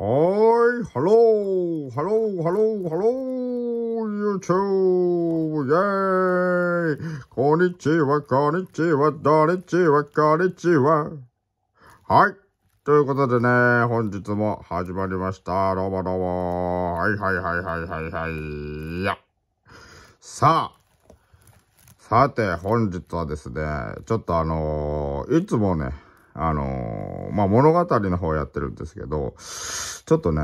はーい、ハロー、ハロー、ハロー、ハロー、YouTube、イェーイこんにちは、こんにちは、どにちは、こんにちは。はい、ということでね、本日も始まりました。どうもどうも。はいはいはいはいはいはい。いや。さあ、さて本日はですね、ちょっとあのー、いつもね、あのー、まあ、物語の方やってるんですけど、ちょっとね、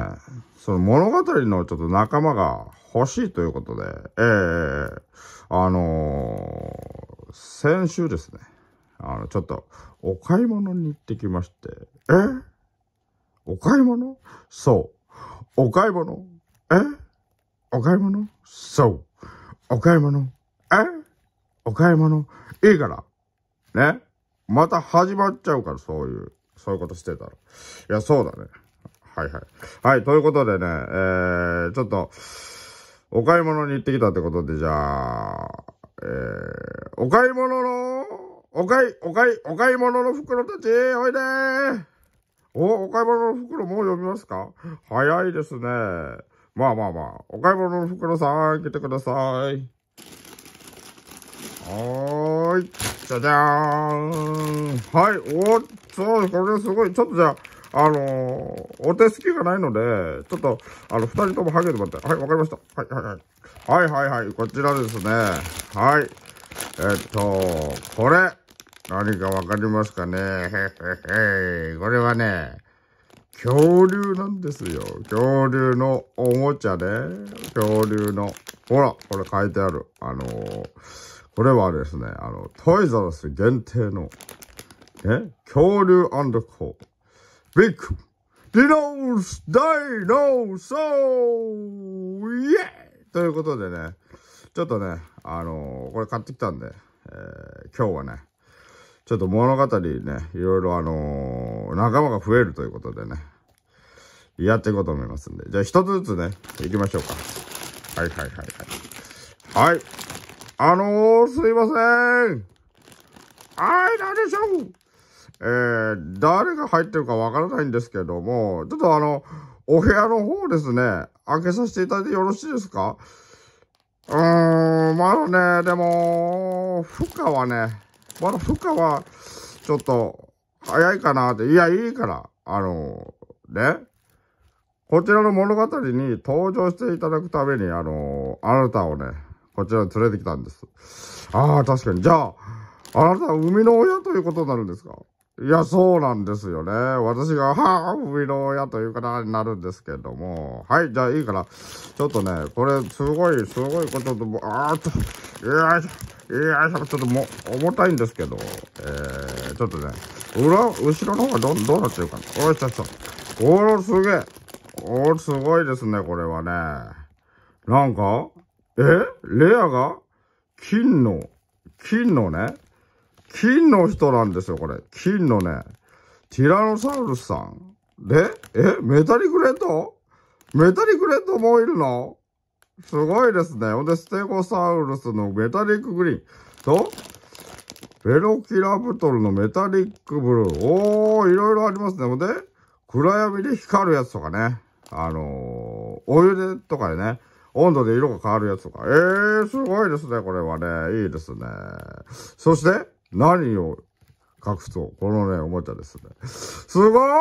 その物語のちょっと仲間が欲しいということで、ええー、あのー、先週ですね、あの、ちょっと、お買い物に行ってきまして、えお買い物そう。お買い物えお買い物そう。お買い物えお買い物いいから。ねまた始まっちゃうから、そういう、そういうことしてたら。いや、そうだね。はいはい。はい、ということでね、えー、ちょっと、お買い物に行ってきたってことで、じゃあ、えー、お買い物の、お買い、お買い、お買い物の袋たち、おいでーお、お買い物の袋もう読みますか早いですね。まあまあまあ、お買い物の袋さん、来てください。はーい。じゃじゃーん。はい、おっと、これすごい。ちょっとじゃあ、あのー、お手すきがないので、ちょっと、あの、二人ともハゲてもらって。はい、わかりました。はい、はい、はい。はい、はい、はい。こちらですね。はい。えっと、これ。何かわかりますかねへへへこれはね、恐竜なんですよ。恐竜のおもちゃね。恐竜の。ほら、これ書いてある。あのーこれはですね、あの、トイザラス限定の、え恐竜コー、ビッグ、ディノース、ダイノーソー、イエーということでね、ちょっとね、あのー、これ買ってきたんで、えー、今日はね、ちょっと物語ね、いろいろあのー、仲間が増えるということでね、やっていこうと思いますんで。じゃあ一つずつね、行きましょうか。はいはいはいはい。はい。あのー、すいません。はい、なんでしょう。えー、誰が入ってるかわからないんですけども、ちょっとあの、お部屋の方ですね、開けさせていただいてよろしいですかうーん、まだね、でも、負荷はね、まだ負荷は、ちょっと、早いかなって、いや、いいから、あの、ね、こちらの物語に登場していただくために、あの、あなたをね、こちらに連れてきたんです。ああ、確かに。じゃあ、あなたは生みの親ということになるんですかいや、そうなんですよね。私が、はあ、生みの親という方になるんですけども。はい、じゃあいいから、ちょっとね、これ、すごい、すごい、ことと、ああ、ちょっと、いやょ、よいょ、ちょっとも、重たいんですけど、えー、ちょっとね、裏、後ろの方がど、どうなってるかな。おい、ちょっと、おー、すげえ。おー、すごいですね、これはね。なんか、えレアが金の、金のね、金の人なんですよ、これ。金のね、ティラノサウルスさん。で、えメタリクレッドメタリクレッドもいるのすごいですね。ほんで、ステゴサウルスのメタリックグリーンと、ベロキラプトルのメタリックブルー。おー、いろいろありますね。ほんで、暗闇で光るやつとかね。あのー、お湯でとかでね。温度で色が変わるやつとか。えー、すごいですね、これはね。いいですね。そして、何を書くと、このね、おもちゃですね。すごー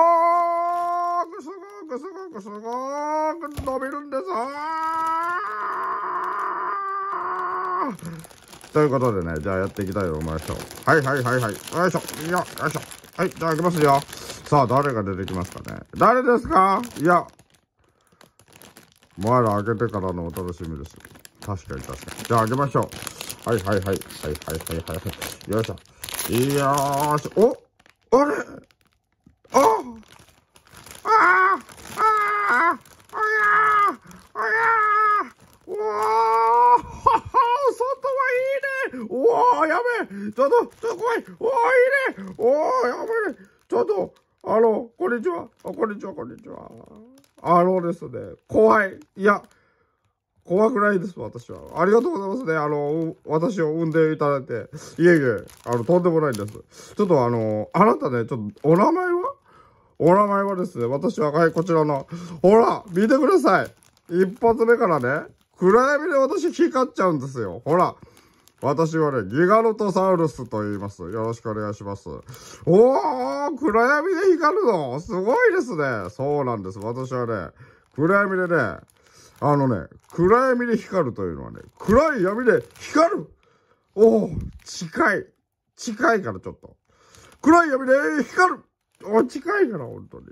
く、すごく、すごく、すごーく伸びるんですということでね、じゃあやっていきたいと思いましょう。はいはいはいはい。よいしょ。よいしょ。はい、じゃあ行きますよ。さあ、誰が出てきますかね。誰ですかいや、モアラ開けてからのお楽しみです。確かに確かに。じゃあ開けましょう。はいはいはい。はいはいはいはい。よいしょ。よーし。おあれああああああ、ああ、ーおあ、は はいいねおあ、やべえちょっと、ちょっと怖いおーいいねおーやべえちょっと、あの、こんにちは。あ、こんにちは、こんにちは。あのですね、怖い。いや、怖くないです、私は。ありがとうございますね。あの、私を産んでいただいて。いえいえ、あの、とんでもないです。ちょっとあの、あなたね、ちょっと、お名前はお名前はですね、私は、はい、こちらの、ほら、見てください。一発目からね、暗闇で私光っちゃうんですよ。ほら。私はね、ギガロトサウルスと言います。よろしくお願いします。おー暗闇で光るのすごいですねそうなんです。私はね、暗闇でね、あのね、暗闇で光るというのはね、暗い闇で光るおー近い近いからちょっと。暗い闇で光るお近いから本当に。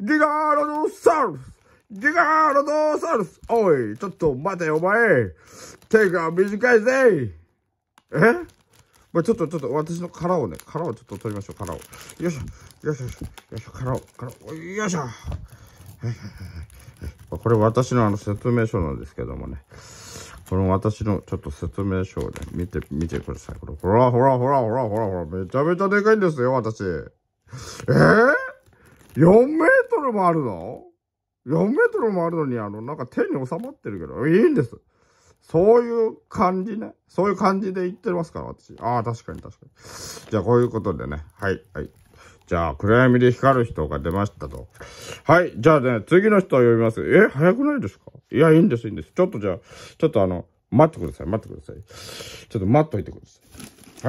ギガロトサウルスギガロトサウルスおいちょっと待てお前手が短いぜえまあ、ちょっと、ちょっと、私の殻をね、殻をちょっと取りましょう、殻を。よいしょ、よいしょ、よいしょ、殻を、殻を、よいしょ。これ私のあの説明書なんですけどもね。この私のちょっと説明書をね、見て、見てください。これ、ほらほらほらほらほらほら、めちゃめちゃでかいんですよ、私。えぇ、ー、?4 メートルもあるの ?4 メートルもあるのに、あの、なんか手に収まってるけど、いいんです。そういう感じね。そういう感じで言ってますから、私。ああ、確かに確かに。じゃあ、こういうことでね。はい、はい。じゃあ、暗闇で光る人が出ましたと。はい、じゃあね、次の人を呼びます。え、早くないですかいや、いいんです、いいんです。ちょっとじゃあ、ちょっとあの、待ってください、待ってください。ちょっと待っといてくださ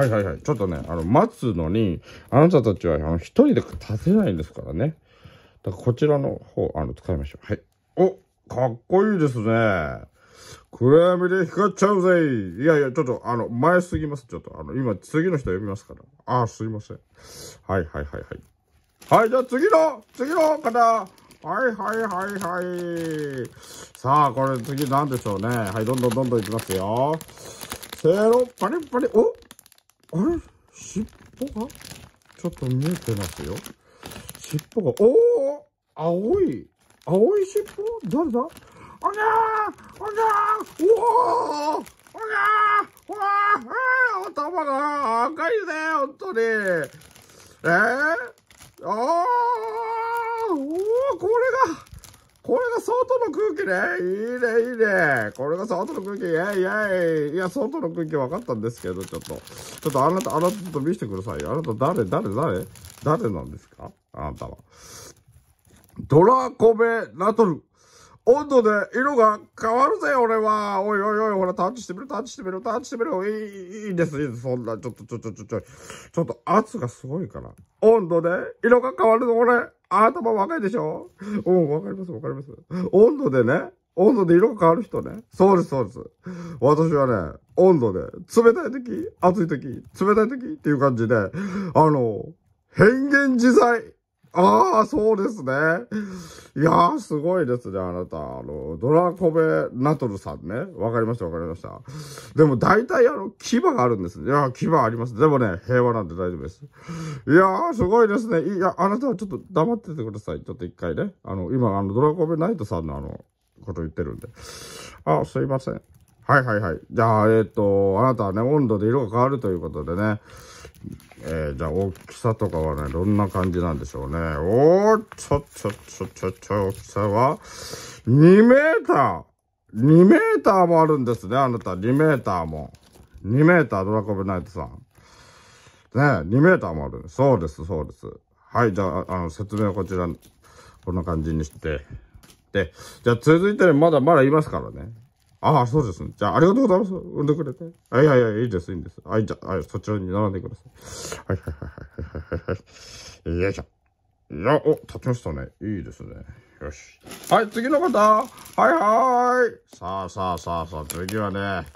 い。はいはいはい。ちょっとね、あの、待つのに、あなたたちは、あの、一人で立てないんですからね。だから、こちらの方、あの、使いましょう。はい。お、かっこいいですね。暗闇で光っちゃうぜいやいや、ちょっと、あの、前すぎます。ちょっと、あの、今、次の人読みますから。ああ、すいません。はいはいはいはい。はい、じゃあ次の、次の方はいはいはいはい。さあ、これ次何でしょうね。はい、どんどんどんどんいきますよ。せーの、パリパリ、おあれ尻尾がちょっと見えてますよ。尻尾が、おお青い青い尻尾誰だおにゃーおにゃーおおおにゃーわー頭が赤いね、ほんとに。えー、あーおおこれが、これが外の空気ね。いいね、いいね。これが外の空気、イェイイェイ。いや、外の空気分かったんですけど、ちょっと。ちょっとあなた、あなたちょっと見せてくださいよ。あなた誰、誰、誰誰なんですかあなたは。ドラコベナトル。温度で色が変わるぜ、俺は。おいおいおい、ほら、タッチしてみろ、タッチしてみろ、タッチしてみろ。いい、いいです、いいです。そんな、ちょっと、ちょ、ちょ、ちょ、ちょ、ちょっと圧がすごいから。温度で色が変わるの、俺。頭若いでしょうん、わかります、わかります。温度でね、温度で色が変わる人ね。そうです、そうです。私はね、温度で、冷たい時、暑い時、冷たい時っていう感じで、あの、変幻自在。ああ、そうですね。いやー、すごいですね、あなた。あの、ドラコベナトルさんね。わかりました、わかりました。でも大体、あの、牙があるんです。いやー、牙あります。でもね、平和なんで大丈夫です。いやー、すごいですね。いや、あなたはちょっと黙っててください。ちょっと一回ね。あの、今、あの、ドラコベナイトさんのあの、こと言ってるんで。あ、すいません。はいはいはい。じゃあ、えっ、ー、と、あなたはね、温度で色が変わるということでね。えー、じゃあ、大きさとかはね、どんな感じなんでしょうね。おー、ちょちょちょちょちょ、大きさは、2メーター !2 メーターもあるんですね、あなた。2メーターも。2メーター、ドラコブナイトさん。ね2メーターもある。そうです、そうです。はい、じゃあ、あの、説明はこちら、こんな感じにして。で、じゃあ続いて、ね、まだまだいますからね。ああ、そうです、ね。じゃあ、ありがとうございます。産んでくれて。はい、はい、はい、いいです、いいんです。はい、じゃあ、はい、そちらに並んでください。はい、はい、はい、はい、よいしょ。いや、お、立ちましたね。いいですね。よし。はい、次の方。はい、はい。さあ、さあ、さあ、さあ、次はね、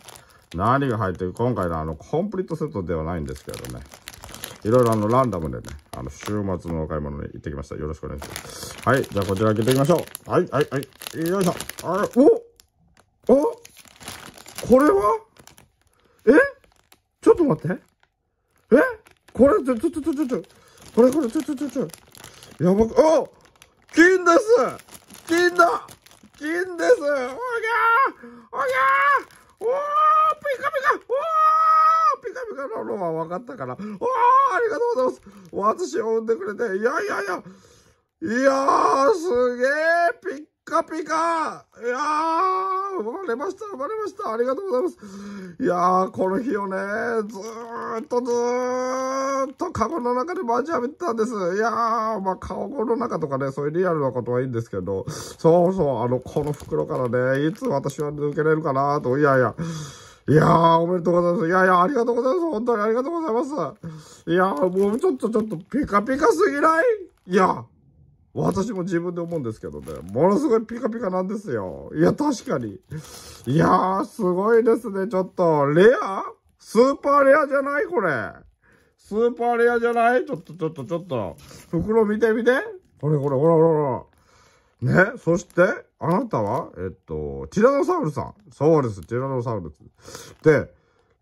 何が入ってる今回のあの、コンプリートセットではないんですけどね。いろいろあの、ランダムでね、あの、週末のお買い物に行ってきました。よろしくお願いします。はい、じゃあこちら開けていきましょう。はい、はい、はい。よいしょ。あれ、おこれはえちょっと待って。えこれ、ちょ、ちょ、ちょ、ちょ、ちょ、これ、これ、ちょ、ちょ、ちょ、ちょ。やばく、あ金です金だ金ですおぎゃーおぎゃーおーピカピカおーピカピカのロマン分かったから。おーありがとうございます私を産んでくれて。いやいやいやいやーすげーピッカピカいやー、生まれました、生まれました。ありがとうございます。いやー、この日をね、ずーっとずーっとカゴの中で待ちわびてたんです。いやー、まあ、カゴの中とかね、そういうリアルなことはいいんですけど、そうそう、あの、この袋からね、いつ私は抜けれるかなと、いやいや、いやー、おめでとうございます。いやいや、ありがとうございます。本当にありがとうございます。いやー、もうちょっとちょっとピカピカすぎないいや私も自分で思うんですけどね、ものすごいピカピカなんですよ。いや、確かに。いやー、すごいですね、ちょっと。レアスーパーレアじゃないこれ。スーパーレアじゃないちょっと、ちょっと、ちょっと。袋見てみて。これ、これ、ほら、ほら、ほら。ね、そして、あなたは、えっと、ティラノサウルさん。そうです、ティラノサウルス。で、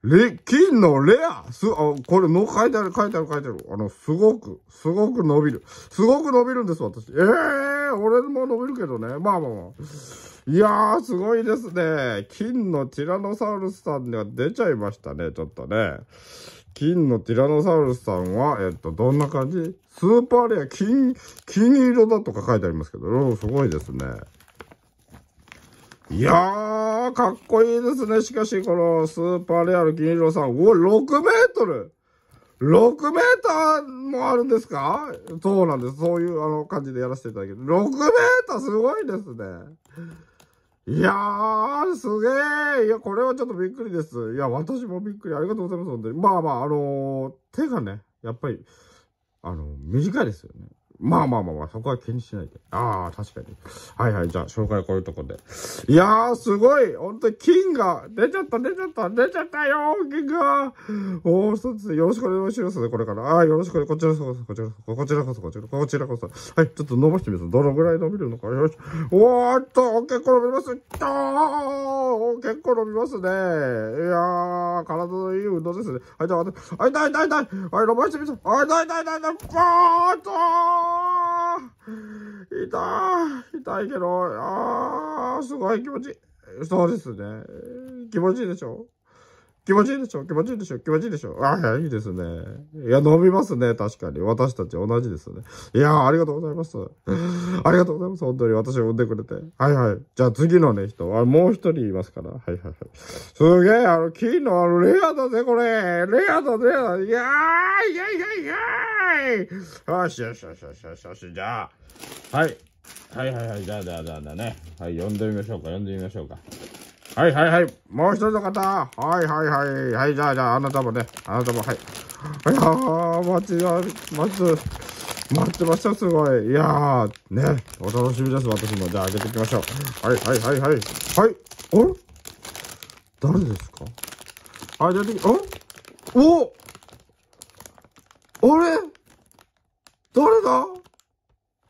れ、金のレアす、あ、これもう書いてある、書いてある、書いてある。あの、すごく、すごく伸びる。すごく伸びるんです、私。ええー、俺も伸びるけどね。まあまあまあ。いやー、すごいですね。金のティラノサウルスさんには出ちゃいましたね、ちょっとね。金のティラノサウルスさんは、えっと、どんな感じスーパーレア、金、金色だとか書いてありますけど、すごいですね。いやー、かっこいいですね。しかし、このスーパーレアル銀色さん、お、6メートル !6 メーターもあるんですかそうなんです。そういうあの感じでやらせていただきます。6メーターすごいですね。いやー、すげえ。いや、これはちょっとびっくりです。いや、私もびっくり。ありがとうございます。本当に。まあまあ、あのー、手がね、やっぱり、あのー、短いですよね。まあまあまあまあ、そこは気にしないで。ああ、確かに。はいはい、じゃあ、紹介こういうとこで。いやー、すごいほんとに金が出ちゃった出ちゃった出ちゃったよ金がおー、一つ、よろしくお願いしますね、これから。ああ、よろしくこちらこそ、こちらこそ、こちらこそ、こちらこそ、こちらこそ。はい、ちょっと伸ばしてみます。どのぐらい伸びるのか。よし。おーっと、ケー、これ伸びます。とー結構伸びますね。いやー、体のいい運動ですね。はい、痛い、痛い、痛い、痛い、痛い。はい、伸ばしてみて。はい、痛い、痛い、痛い、痛い。あーっとー痛い、痛いけど、あー、すごい気持ちいい。そうですね。気持ちいいでしょ気持ちいいでしょ気持ちいいでしょ気持ちいいでしょああ、いいですね。いや、伸びますね。確かに。私たち同じですね。いやありがとうございます。ありがとうございます。本当に私を呼んでくれて。はいはい。じゃあ次のね、人。あもう一人いますから。はいはいはい。すげえ、あの、金のあの、レアだぜ、これ。レアだ、レアだ。いやーいやいやいやーいよしよしよしよしよしよし。じゃあ。はい。はいはいはい。じゃあ、じゃあ、じゃあ、ね。はい、呼んでみましょうか。呼んでみましょうか。はいはいはい。もう一人の方。はいはいはい。はい、じゃあじゃあ、あなたもね。あなたも、はい。いやー、待ちが、待つ。待ってました、すごい。いやー、ね。お楽しみです、私も。じゃあ、開けていきましょう。はいはいはいはい。はい。あれ誰ですかあ、出てき、あおあれ誰だ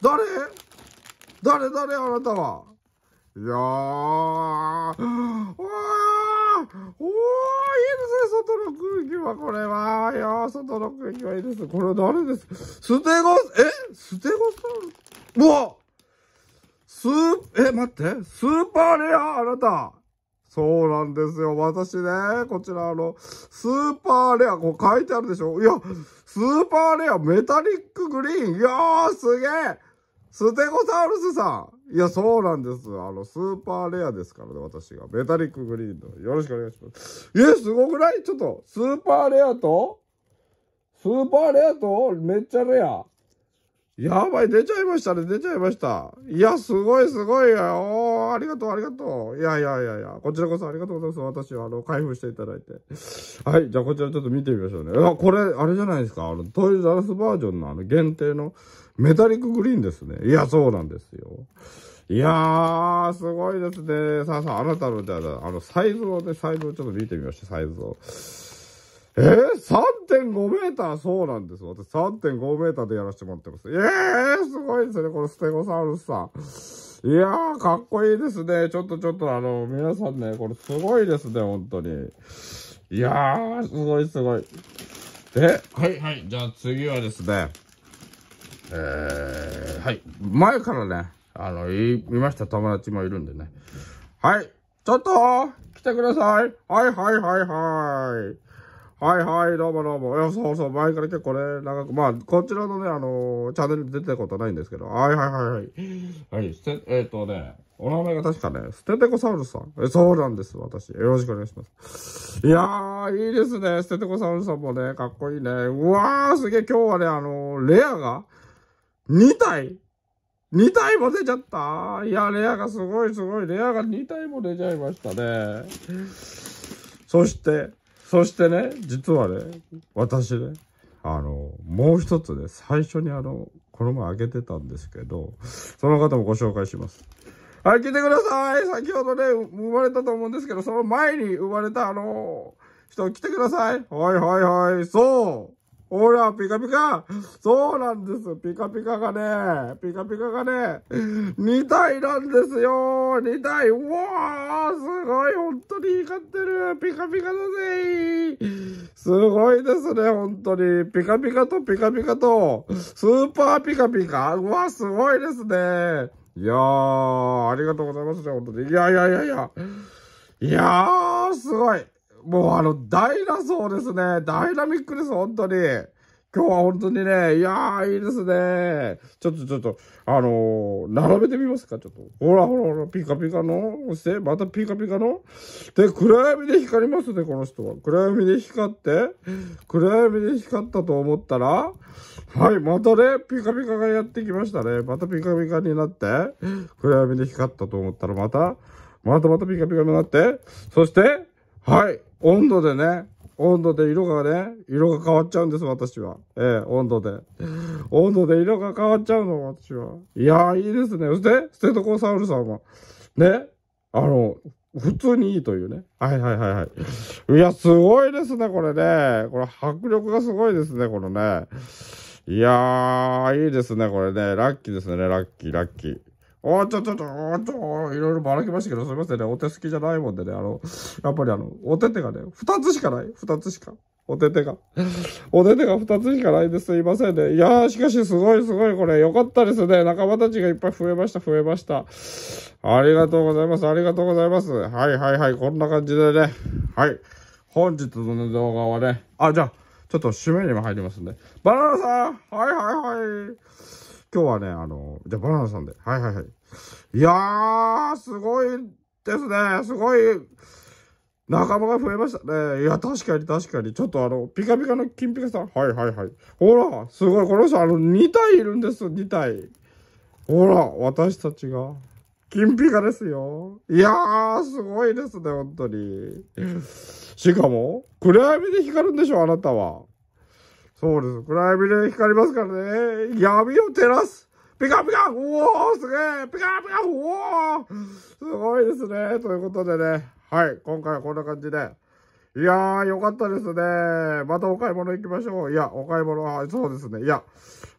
誰誰誰あなたはいやー、わー、おー、いいですね、外の空気は、これは。いやー、外の空気はいいです。これ誰ですステゴス、えステゴスうわスー、え、待って、スーパーレア、あなた。そうなんですよ。私ね、こちらあの、スーパーレア、こう書いてあるでしょいや、スーパーレア、メタリックグリーン。いやー、すげえステゴサウルスさんいや、そうなんです。あの、スーパーレアですからね、私が。メタリックグリーンの。よろしくお願いします。え、すごくないちょっと、スーパーレアとスーパーレアとめっちゃレア。やばい、出ちゃいましたね、出ちゃいました。いや、すごい、すごいよ。ありがとう、ありがとう。いやいやいやいや、こちらこそありがとうございます。私は、あの、開封していただいて。はい、じゃあこちらちょっと見てみましょうね。あ、これ、あれじゃないですか。あの、トイザラスバージョンのあの、限定のメタリックグリーンですね。いや、そうなんですよ。いやー、すごいですね。さあさあ、あなたの、じゃあ、あの、サイズをね、サイズをちょっと見てみましょう、サイズを。えー、3.5メーターそうなんです。私3.5メーターでやらせてもらってます。ええー、すごいですね、このステゴサウルスさん。いやー、かっこいいですね。ちょっとちょっとあの、皆さんね、これすごいですね、本当に。いやー、すごいすごい。え、はいはい。じゃあ次はですね、えー、はい。前からね、あの、い、見ました友達もいるんでね。はい。ちょっと来てくださいはいはいはいはい。はいはい、どうもどうも。いや、そうそう、前から結構ね、長く、まあ、こちらのね、あのー、チャンネル出てたことはないんですけど、はいはいはいはい。はい、えっ、ー、とね、お名前が確かね、ステテコサウルスさん。え、そうなんです、私。よろしくお願いします。いやー、いいですね。ステテコサウルスさんもね、かっこいいね。うわー、すげえ、今日はね、あのー、レアが、2体 !2 体も出ちゃったいや、レアがすごいすごい。レアが2体も出ちゃいましたね。そして、そしてね、実はね、私ね、あの、もう一つね、最初にあの、この前あげてたんですけど、その方もご紹介します。はい、来てください先ほどね、生まれたと思うんですけど、その前に生まれたあの、人来てくださいはいはいはい、そうほら、ピカピカそうなんですピカピカがね、ピカピカがね、2体なんですよ !2 体うわーすごい本当に光ってるピカピカだぜすごいですね、本当に。ピカピカとピカピカと、スーパーピカピカうわ、すごいですねいやー、ありがとうございますね、本当に。いやいやいやいや。いやー、すごいもうあの、ダイナソーですね。ダイナミックです、本当に。今日は本当にね、いやー、いいですね。ちょっとちょっと、あのー、並べてみますか、ちょっと。ほらほらほら、ピカピカの。そして、またピカピカの。で、暗闇で光りますね、この人は。暗闇で光って、暗闇で光ったと思ったら、はい、またね、ピカピカがやってきましたね。またピカピカになって、暗闇で光ったと思ったら、また、またまたピカピカになって、そして、はい、温度でね、温度で色がね、色が変わっちゃうんです、私は。ええー、温度で。温度で色が変わっちゃうの、私は。いやー、いいですね。そして、ステトコサウルさんは、ね、あの、普通にいいというね。はいはいはいはい。いや、すごいですね、これね。これ、迫力がすごいですね、このね。いやー、いいですね、これね。ラッキーですね、ラッキー、ラッキー。おちょちょちょ、ちょ、いろいろばらけましたけど、すみませんね。お手すきじゃないもんでね、あの、やっぱりあの、お手手がね、二つしかない。二つしか。お手手が。お手手が二つしかないです。すいませんね。いやー、しかしすごいすごい、これ。よかったですね。仲間たちがいっぱい増えました、増えました。ありがとうございます、ありがとうございます。はいはいはい、こんな感じでね。はい。本日の動画はね、あ、じゃあ、ちょっと締めにも入りますんで。バナナさんはいはいはい。今日はね、あの、じゃバナナさんで。はいはいはい。いやー、すごいですね。すごい、仲間が増えましたね。いや、確かに確かに。ちょっとあの、ピカピカの金ピカさん。はいはいはい。ほら、すごい。この人、あの、2体いるんです、2体。ほら、私たちが。金ピカですよ。いやー、すごいですね、本当に。しかも、暗闇で光るんでしょ、あなたは。そうです。暗闇で光りますからね。闇を照らす。ピカピカおーすげえピカピカおーすごいですね。ということでね。はい。今回はこんな感じで。いやー、よかったですね。またお買い物行きましょう。いや、お買い物は、そうですね。いや、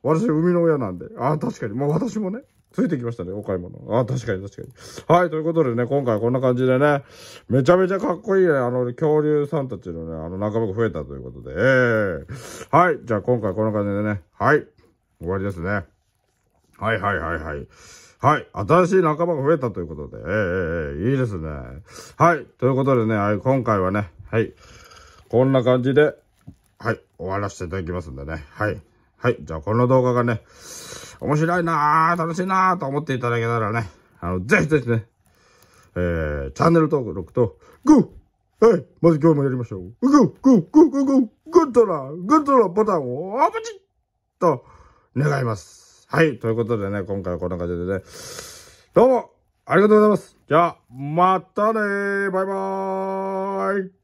私、生みの親なんで。あ、確かに。もう私もね。ついてきましたね、お買い物。あ、確かに確かに。はい、ということでね、今回こんな感じでね、めちゃめちゃかっこいいね、あの、恐竜さんたちのね、あの、仲間が増えたということで、ええー、はい、じゃあ今回こんな感じでね、はい、終わりですね。はいはいはいはい。はい。新しい仲間が増えたということで。ええええ、いいですね。はい。ということでね、はい、今回はね、はい。こんな感じで、はい。終わらせていただきますんでね。はい。はい。じゃあ、この動画がね、面白いなぁ、楽しいなぁと思っていただけたらね、あの、ぜひぜひね、えー、チャンネル登録と、グーはい。まず今日もやりましょう。グーグーグーグーグーグッドな、グッドなボタンを、ーグーグと、願います。はい。ということでね、今回はこんな感じでね、どうも、ありがとうございます。じゃあ、またねバイバーイ